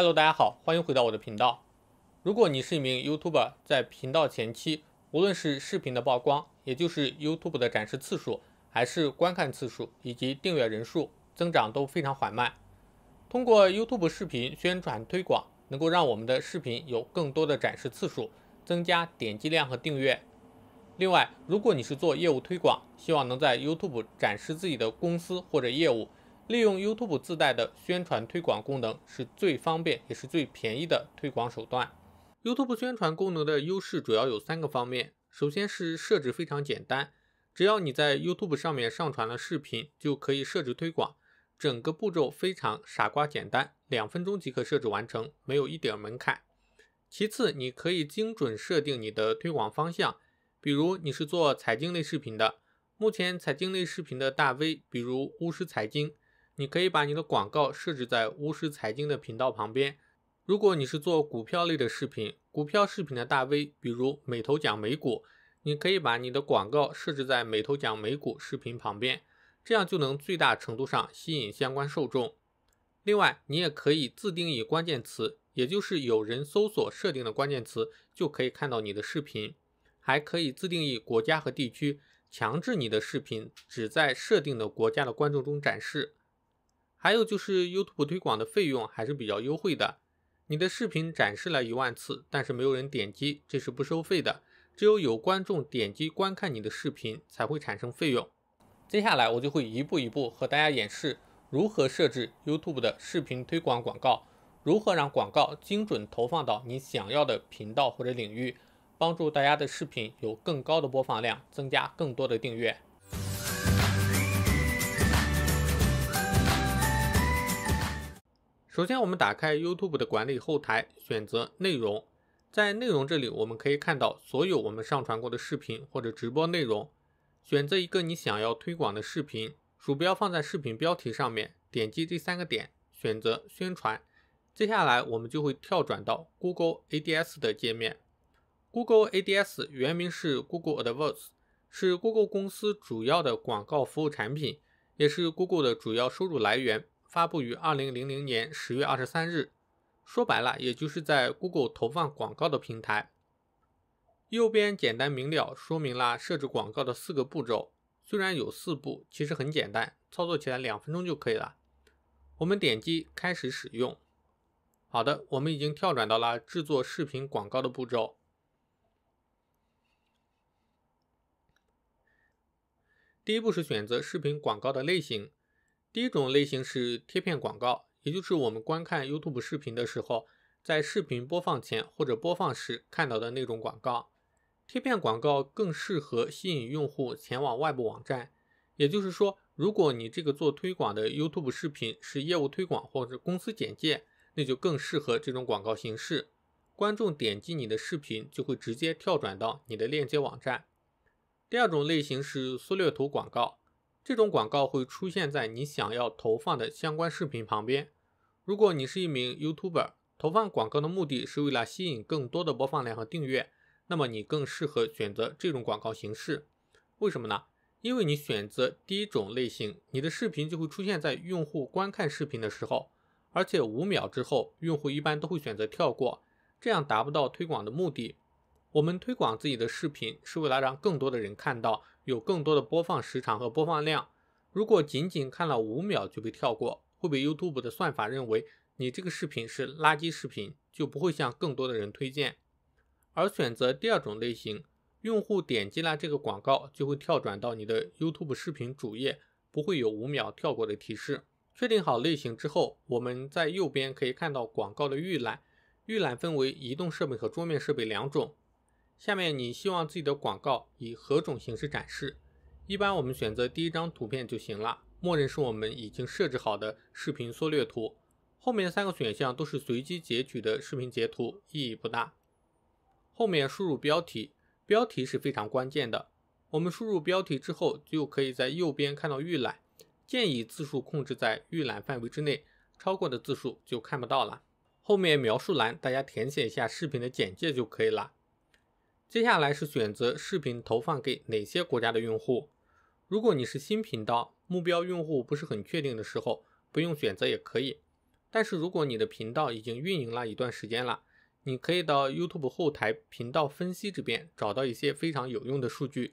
Hello，大家好，欢迎回到我的频道。如果你是一名 YouTuber，在频道前期，无论是视频的曝光，也就是 YouTube 的展示次数，还是观看次数以及订阅人数增长都非常缓慢。通过 YouTube 视频宣传推广，能够让我们的视频有更多的展示次数，增加点击量和订阅。另外，如果你是做业务推广，希望能在 YouTube 展示自己的公司或者业务。利用 YouTube 自带的宣传推广功能是最方便也是最便宜的推广手段。YouTube 宣传功能的优势主要有三个方面：首先是设置非常简单，只要你在 YouTube 上面上传了视频，就可以设置推广，整个步骤非常傻瓜简单，两分钟即可设置完成，没有一点门槛。其次，你可以精准设定你的推广方向，比如你是做财经类视频的，目前财经类视频的大 V，比如巫师财经。你可以把你的广告设置在巫师财经的频道旁边。如果你是做股票类的视频，股票视频的大 V，比如美投讲美股，你可以把你的广告设置在美投讲美股视频旁边，这样就能最大程度上吸引相关受众。另外，你也可以自定义关键词，也就是有人搜索设定的关键词，就可以看到你的视频。还可以自定义国家和地区，强制你的视频只在设定的国家的观众中展示。还有就是 YouTube 推广的费用还是比较优惠的。你的视频展示了一万次，但是没有人点击，这是不收费的。只有有观众点击观看你的视频，才会产生费用。接下来我就会一步一步和大家演示如何设置 YouTube 的视频推广广告，如何让广告精准投放到你想要的频道或者领域，帮助大家的视频有更高的播放量，增加更多的订阅。首先，我们打开 YouTube 的管理后台，选择内容。在内容这里，我们可以看到所有我们上传过的视频或者直播内容。选择一个你想要推广的视频，鼠标放在视频标题上面，点击这三个点，选择宣传。接下来，我们就会跳转到 Google Ads 的界面。Google Ads 原名是 Google AdWords，是 Google 公司主要的广告服务产品，也是 Google 的主要收入来源。发布于二零零零年十月二十三日，说白了，也就是在 Google 投放广告的平台。右边简单明了说明了设置广告的四个步骤。虽然有四步，其实很简单，操作起来两分钟就可以了。我们点击开始使用。好的，我们已经跳转到了制作视频广告的步骤。第一步是选择视频广告的类型。第一种类型是贴片广告，也就是我们观看 YouTube 视频的时候，在视频播放前或者播放时看到的那种广告。贴片广告更适合吸引用户前往外部网站，也就是说，如果你这个做推广的 YouTube 视频是业务推广或者公司简介，那就更适合这种广告形式。观众点击你的视频就会直接跳转到你的链接网站。第二种类型是缩略图广告。这种广告会出现在你想要投放的相关视频旁边。如果你是一名 YouTuber，投放广告的目的是为了吸引更多的播放量和订阅，那么你更适合选择这种广告形式。为什么呢？因为你选择第一种类型，你的视频就会出现在用户观看视频的时候，而且五秒之后，用户一般都会选择跳过，这样达不到推广的目的。我们推广自己的视频是为了让更多的人看到，有更多的播放时长和播放量。如果仅仅看了五秒就被跳过，会被 YouTube 的算法认为你这个视频是垃圾视频，就不会向更多的人推荐。而选择第二种类型，用户点击了这个广告就会跳转到你的 YouTube 视频主页，不会有五秒跳过的提示。确定好类型之后，我们在右边可以看到广告的预览，预览分为移动设备和桌面设备两种。下面你希望自己的广告以何种形式展示？一般我们选择第一张图片就行了，默认是我们已经设置好的视频缩略图。后面的三个选项都是随机截取的视频截图，意义不大。后面输入标题，标题是非常关键的。我们输入标题之后，就可以在右边看到预览，建议字数控制在预览范围之内，超过的字数就看不到了。后面描述栏，大家填写一下视频的简介就可以了。接下来是选择视频投放给哪些国家的用户。如果你是新频道，目标用户不是很确定的时候，不用选择也可以。但是如果你的频道已经运营了一段时间了，你可以到 YouTube 后台频道分析这边找到一些非常有用的数据。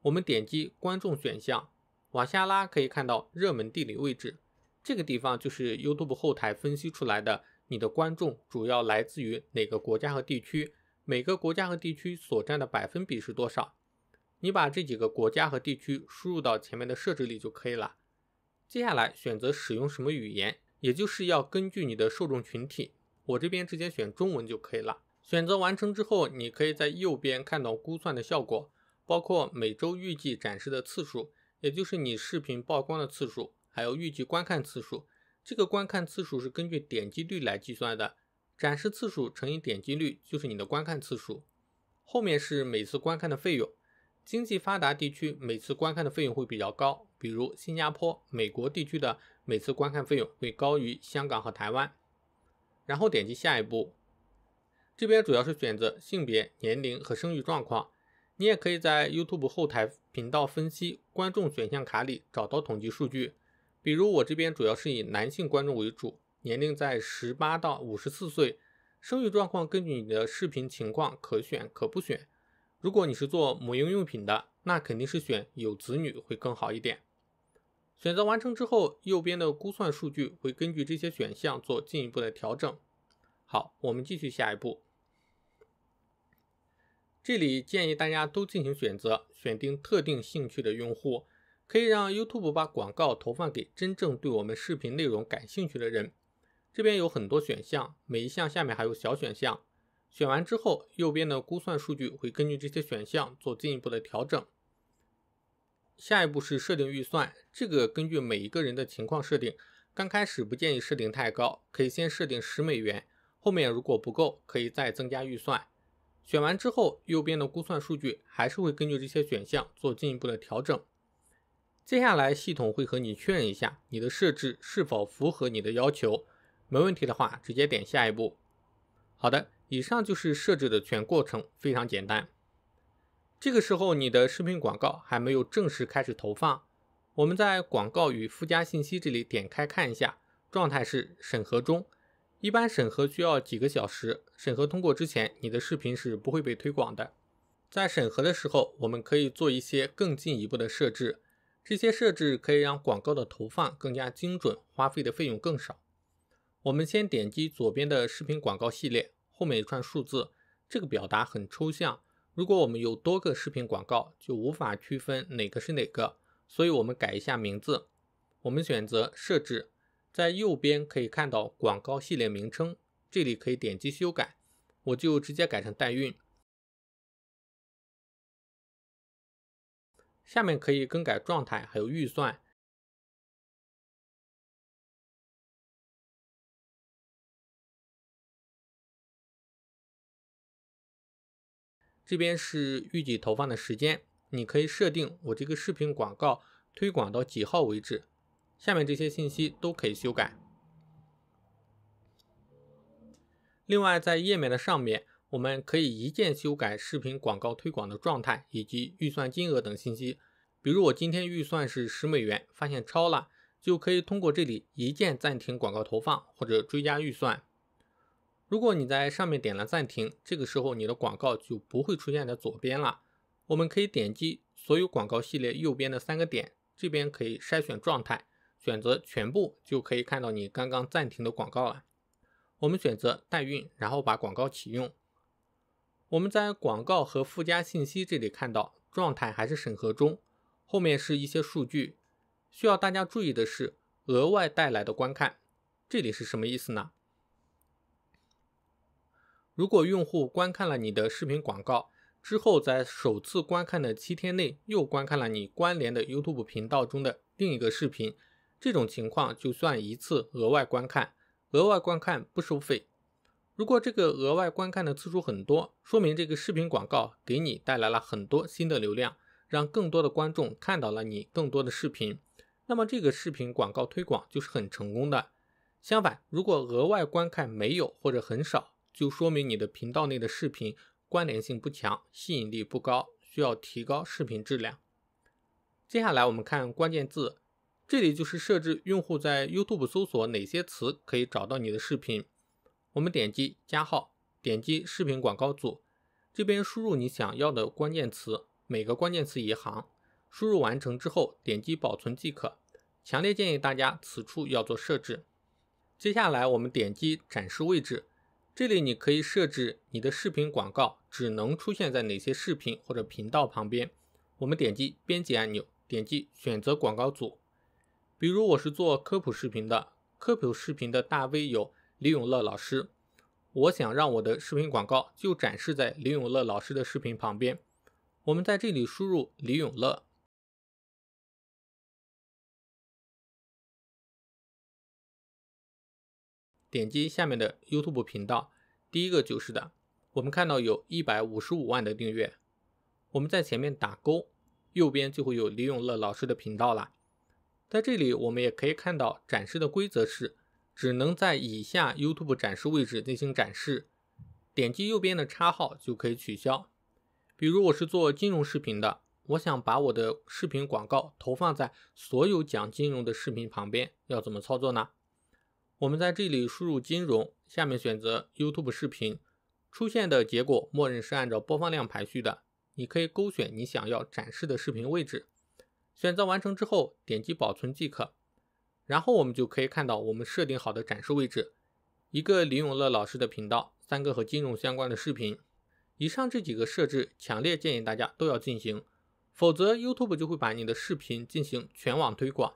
我们点击观众选项，往下拉可以看到热门地理位置，这个地方就是 YouTube 后台分析出来的你的观众主要来自于哪个国家和地区。每个国家和地区所占的百分比是多少？你把这几个国家和地区输入到前面的设置里就可以了。接下来选择使用什么语言，也就是要根据你的受众群体。我这边直接选中文就可以了。选择完成之后，你可以在右边看到估算的效果，包括每周预计展示的次数，也就是你视频曝光的次数，还有预计观看次数。这个观看次数是根据点击率来计算的。展示次数乘以点击率就是你的观看次数，后面是每次观看的费用。经济发达地区每次观看的费用会比较高，比如新加坡、美国地区的每次观看费用会高于香港和台湾。然后点击下一步，这边主要是选择性别、年龄和生育状况。你也可以在 YouTube 后台频道分析观众选项卡里找到统计数据，比如我这边主要是以男性观众为主。年龄在十八到五十四岁，生育状况根据你的视频情况可选可不选。如果你是做母婴用品的，那肯定是选有子女会更好一点。选择完成之后，右边的估算数据会根据这些选项做进一步的调整。好，我们继续下一步。这里建议大家都进行选择，选定特定兴趣的用户，可以让 YouTube 把广告投放给真正对我们视频内容感兴趣的人。这边有很多选项，每一项下面还有小选项，选完之后，右边的估算数据会根据这些选项做进一步的调整。下一步是设定预算，这个根据每一个人的情况设定，刚开始不建议设定太高，可以先设定十美元，后面如果不够，可以再增加预算。选完之后，右边的估算数据还是会根据这些选项做进一步的调整。接下来系统会和你确认一下，你的设置是否符合你的要求。没问题的话，直接点下一步。好的，以上就是设置的全过程，非常简单。这个时候你的视频广告还没有正式开始投放，我们在广告与附加信息这里点开看一下，状态是审核中。一般审核需要几个小时，审核通过之前，你的视频是不会被推广的。在审核的时候，我们可以做一些更进一步的设置，这些设置可以让广告的投放更加精准，花费的费用更少。我们先点击左边的视频广告系列后面一串数字，这个表达很抽象。如果我们有多个视频广告，就无法区分哪个是哪个，所以我们改一下名字。我们选择设置，在右边可以看到广告系列名称，这里可以点击修改，我就直接改成代孕。下面可以更改状态，还有预算。这边是预计投放的时间，你可以设定我这个视频广告推广到几号为止。下面这些信息都可以修改。另外，在页面的上面，我们可以一键修改视频广告推广的状态以及预算金额等信息。比如我今天预算是十美元，发现超了，就可以通过这里一键暂停广告投放或者追加预算。如果你在上面点了暂停，这个时候你的广告就不会出现在左边了。我们可以点击所有广告系列右边的三个点，这边可以筛选状态，选择全部就可以看到你刚刚暂停的广告了。我们选择代运，然后把广告启用。我们在广告和附加信息这里看到状态还是审核中，后面是一些数据。需要大家注意的是额外带来的观看，这里是什么意思呢？如果用户观看了你的视频广告之后，在首次观看的七天内又观看了你关联的 YouTube 频道中的另一个视频，这种情况就算一次额外观看。额外观看不收费。如果这个额外观看的次数很多，说明这个视频广告给你带来了很多新的流量，让更多的观众看到了你更多的视频。那么这个视频广告推广就是很成功的。相反，如果额外观看没有或者很少，就说明你的频道内的视频关联性不强，吸引力不高，需要提高视频质量。接下来我们看关键字，这里就是设置用户在 YouTube 搜索哪些词可以找到你的视频。我们点击加号，点击视频广告组，这边输入你想要的关键词，每个关键词一行。输入完成之后，点击保存即可。强烈建议大家此处要做设置。接下来我们点击展示位置。这里你可以设置你的视频广告只能出现在哪些视频或者频道旁边。我们点击编辑按钮，点击选择广告组。比如我是做科普视频的，科普视频的大 V 有李永乐老师，我想让我的视频广告就展示在李永乐老师的视频旁边。我们在这里输入李永乐。点击下面的 YouTube 频道，第一个就是的。我们看到有一百五十五万的订阅。我们在前面打勾，右边就会有李永乐老师的频道了。在这里，我们也可以看到展示的规则是只能在以下 YouTube 展示位置进行展示。点击右边的叉号就可以取消。比如我是做金融视频的，我想把我的视频广告投放在所有讲金融的视频旁边，要怎么操作呢？我们在这里输入金融，下面选择 YouTube 视频，出现的结果默认是按照播放量排序的。你可以勾选你想要展示的视频位置，选择完成之后点击保存即可。然后我们就可以看到我们设定好的展示位置，一个李永乐老师的频道，三个和金融相关的视频。以上这几个设置强烈建议大家都要进行，否则 YouTube 就会把你的视频进行全网推广，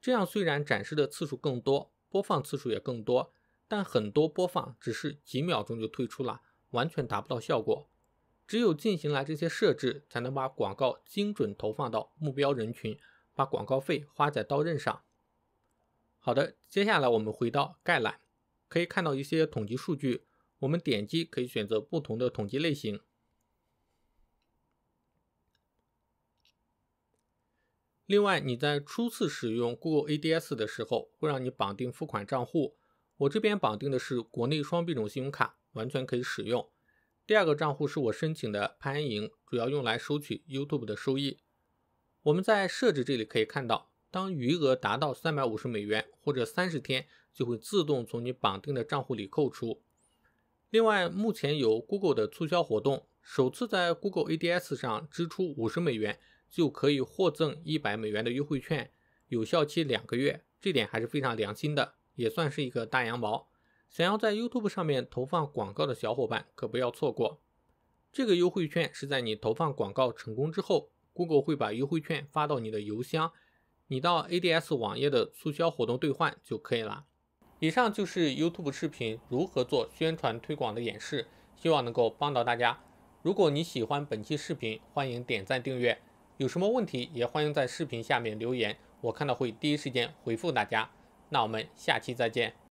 这样虽然展示的次数更多。播放次数也更多，但很多播放只是几秒钟就退出了，完全达不到效果。只有进行了这些设置，才能把广告精准投放到目标人群，把广告费花在刀刃上。好的，接下来我们回到概览，可以看到一些统计数据。我们点击可以选择不同的统计类型。另外，你在初次使用 Google Ads 的时候，会让你绑定付款账户。我这边绑定的是国内双币种信用卡，完全可以使用。第二个账户是我申请的潘莹，主要用来收取 YouTube 的收益。我们在设置这里可以看到，当余额达到三百五十美元或者三十天，就会自动从你绑定的账户里扣除。另外，目前有 Google 的促销活动，首次在 Google Ads 上支出五十美元。就可以获赠一百美元的优惠券，有效期两个月，这点还是非常良心的，也算是一个大羊毛。想要在 YouTube 上面投放广告的小伙伴可不要错过。这个优惠券是在你投放广告成功之后，Google 会把优惠券发到你的邮箱，你到 ADS 网页的促销活动兑换就可以了。以上就是 YouTube 视频如何做宣传推广的演示，希望能够帮到大家。如果你喜欢本期视频，欢迎点赞订阅。有什么问题也欢迎在视频下面留言，我看到会第一时间回复大家。那我们下期再见。